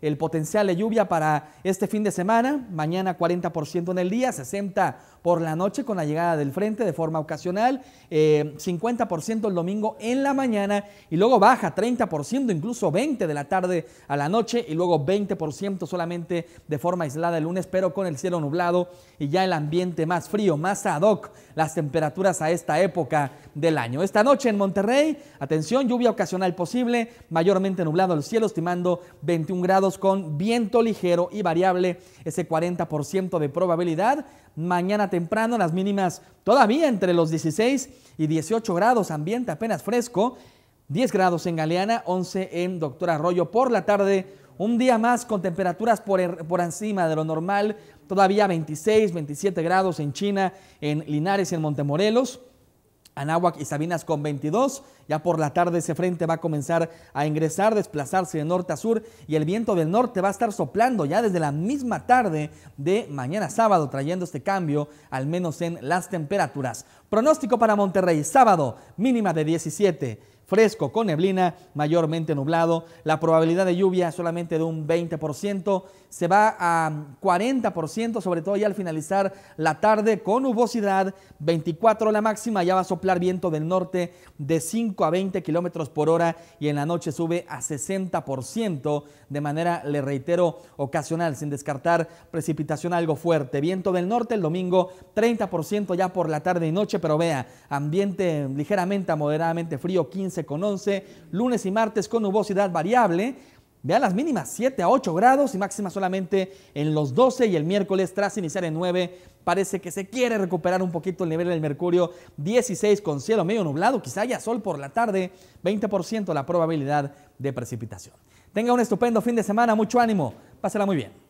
El potencial de lluvia para este fin de semana, mañana 40% en el día, 60% por la noche con la llegada del frente de forma ocasional, 50% eh, el domingo en la mañana y luego baja 30%, incluso 20% de la tarde a la noche y luego 20% solamente de forma aislada el lunes, pero con el cielo nublado y ya el ambiente más frío, más ad hoc, las temperaturas a esta época del año. Esta noche en Monterrey, atención, lluvia ocasional posible, mayormente nublado el cielo, estimando 21 grados con viento ligero y variable, ese 40% de probabilidad. Mañana temprano las mínimas todavía entre los 16 y 18 grados, ambiente apenas fresco, 10 grados en Galeana, 11 en Doctor Arroyo. Por la tarde, un día más con temperaturas por, er, por encima de lo normal, todavía 26, 27 grados en China, en Linares, y en Montemorelos. Anáhuac y Sabinas con 22. Ya por la tarde ese frente va a comenzar a ingresar, desplazarse de norte a sur y el viento del norte va a estar soplando ya desde la misma tarde de mañana sábado, trayendo este cambio al menos en las temperaturas. Pronóstico para Monterrey, sábado, mínima de 17 fresco con neblina, mayormente nublado, la probabilidad de lluvia solamente de un 20%, se va a 40%, sobre todo ya al finalizar la tarde con nubosidad, 24 la máxima, ya va a soplar viento del norte de 5 a 20 kilómetros por hora y en la noche sube a 60%, de manera, le reitero, ocasional, sin descartar precipitación algo fuerte, viento del norte el domingo 30% ya por la tarde y noche, pero vea, ambiente ligeramente a moderadamente frío, 15 se con 11, lunes y martes con nubosidad variable. Vean las mínimas 7 a 8 grados y máximas solamente en los 12 y el miércoles tras iniciar en 9 parece que se quiere recuperar un poquito el nivel del mercurio 16 con cielo medio nublado, quizá haya sol por la tarde, 20% la probabilidad de precipitación. Tenga un estupendo fin de semana, mucho ánimo, pásela muy bien.